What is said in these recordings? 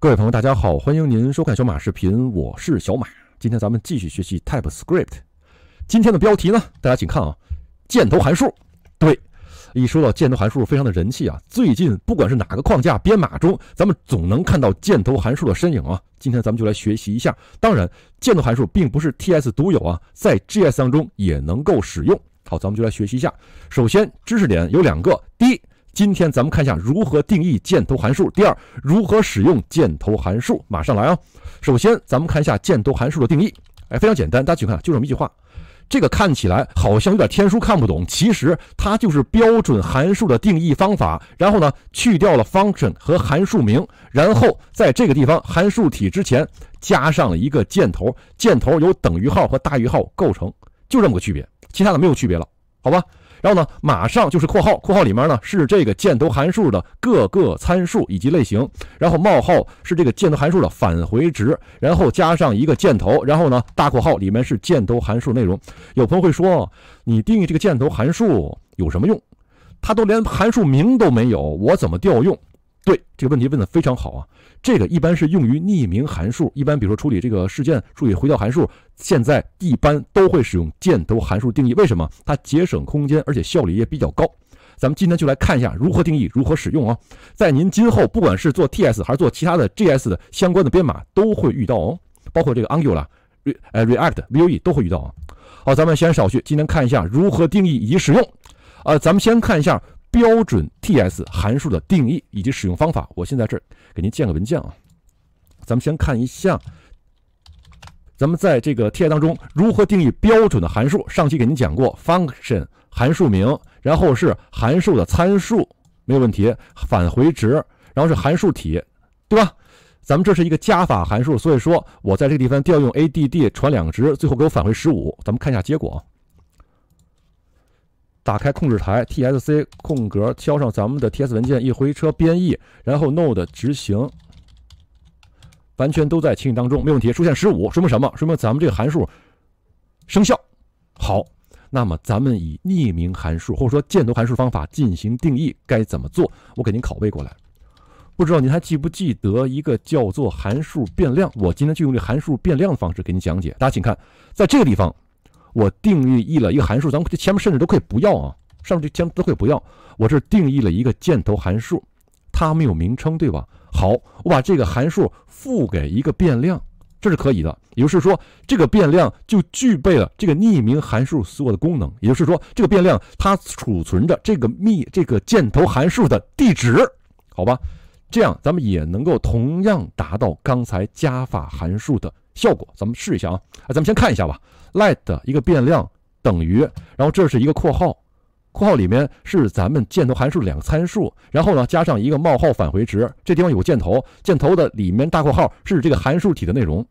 各位朋友，大家好，欢迎您收看小马视频，我是小马。今天咱们继续学习 TypeScript。今天的标题呢，大家请看啊，箭头函数。对，一说到箭头函数，非常的人气啊。最近不管是哪个框架编码中，咱们总能看到箭头函数的身影啊。今天咱们就来学习一下。当然，箭头函数并不是 TS 独有啊，在 GS 当中也能够使用。好，咱们就来学习一下。首先，知识点有两个。第一。今天咱们看一下如何定义箭头函数，第二，如何使用箭头函数。马上来啊！首先，咱们看一下箭头函数的定义。哎，非常简单，大家去看，就这么一句话。这个看起来好像有点天书，看不懂。其实它就是标准函数的定义方法。然后呢，去掉了 function 和函数名，然后在这个地方函数体之前加上了一个箭头，箭头由等于号和大于号构成，就这么个区别，其他的没有区别了，好吧？然后呢，马上就是括号，括号里面呢是这个箭头函数的各个参数以及类型，然后冒号是这个箭头函数的返回值，然后加上一个箭头，然后呢大括号里面是箭头函数内容。有朋友会说，你定义这个箭头函数有什么用？它都连函数名都没有，我怎么调用？对这个问题问的非常好啊！这个一般是用于匿名函数，一般比如说处理这个事件，处理回调函数，现在一般都会使用箭头函数定义。为什么？它节省空间，而且效率也比较高。咱们今天就来看一下如何定义，如何使用啊！在您今后不管是做 TS 还是做其他的 GS 的相关的编码，都会遇到哦，包括这个 Angular、React、Vue 都会遇到啊。好，咱们先少叙，今天看一下如何定义以及使用。啊，咱们先看一下。标准 TS 函数的定义以及使用方法，我现在这儿给您建个文件啊。咱们先看一下，咱们在这个 t i 当中如何定义标准的函数。上期给您讲过，function 函数名，然后是函数的参数，没有问题，返回值，然后是函数体，对吧？咱们这是一个加法函数，所以说我在这个地方调用 ADD 传两个值，最后给我返回十五。咱们看一下结果。打开控制台，TSC 空格敲上咱们的 TS 文件，一回车编译，然后 Node 执行，完全都在情景当中，没问题。出现十五，说明什么？说明咱们这个函数生效。好，那么咱们以匿名函数或者说箭头函数方法进行定义，该怎么做？我给您拷贝过来。不知道您还记不记得一个叫做函数变量？我今天就用这函数变量的方式给您讲解。大家请看，在这个地方。我定义了一个函数，咱们这前面甚至都可以不要啊，上面就面都可以不要。我这定义了一个箭头函数，它没有名称，对吧？好，我把这个函数赋给一个变量，这是可以的。也就是说，这个变量就具备了这个匿名函数所有的功能。也就是说，这个变量它储存着这个密这个箭头函数的地址，好吧？这样咱们也能够同样达到刚才加法函数的。效果，咱们试一下啊！咱们先看一下吧。light 一个变量等于，然后这是一个括号，括号里面是咱们箭头函数两个参数，然后呢加上一个冒号返回值。这地方有个箭头，箭头的里面大括号是这个函数体的内容，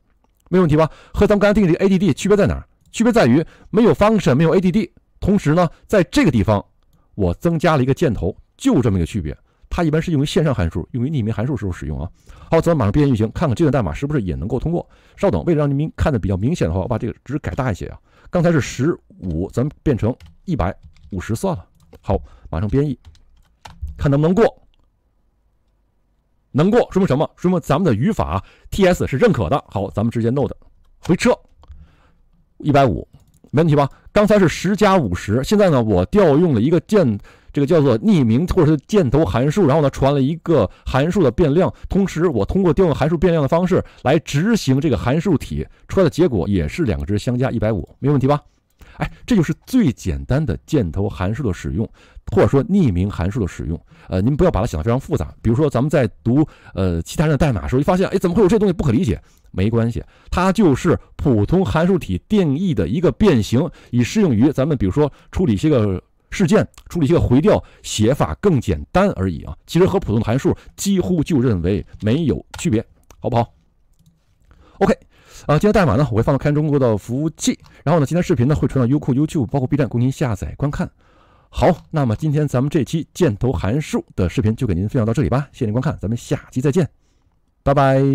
没问题吧？和咱们刚才定义个 ADD 区别在哪？区别在于没有 function，没有 ADD，同时呢在这个地方我增加了一个箭头，就这么一个区别。它一般是用于线上函数、用于匿名函数时候使用啊。好，咱们马上编译运行，看看这段代码是不是也能够通过。稍等，为了让您看的比较明显的话，我把这个值改大一些啊。刚才是十五，咱们变成一百五十算了。好，马上编译，看能不能过。能过，说明什么？说明咱们的语法 TS 是认可的。好，咱们直接 note 回车，一百五，没问题吧？刚才是十加五十，现在呢，我调用了一个键。这个叫做匿名或者是箭头函数，然后呢传了一个函数的变量，同时我通过调用函数变量的方式来执行这个函数体出来的结果也是两个值相加一百五，没问题吧？哎，这就是最简单的箭头函数的使用或者说匿名函数的使用。呃，您不要把它想得非常复杂。比如说咱们在读呃其他人的代码的时候，就发现哎怎么会有这东西不可理解？没关系，它就是普通函数体定义的一个变形，以适用于咱们比如说处理一些个。事件处理器的回调写法更简单而已啊，其实和普通的函数几乎就认为没有区别，好不好？OK 啊，今天代码呢我会放到开源中国的服务器，然后呢今天视频呢会传到优酷、YouTube，包括 B 站供您下载观看。好，那么今天咱们这期箭头函数的视频就给您分享到这里吧，谢谢您观看，咱们下期再见，拜拜。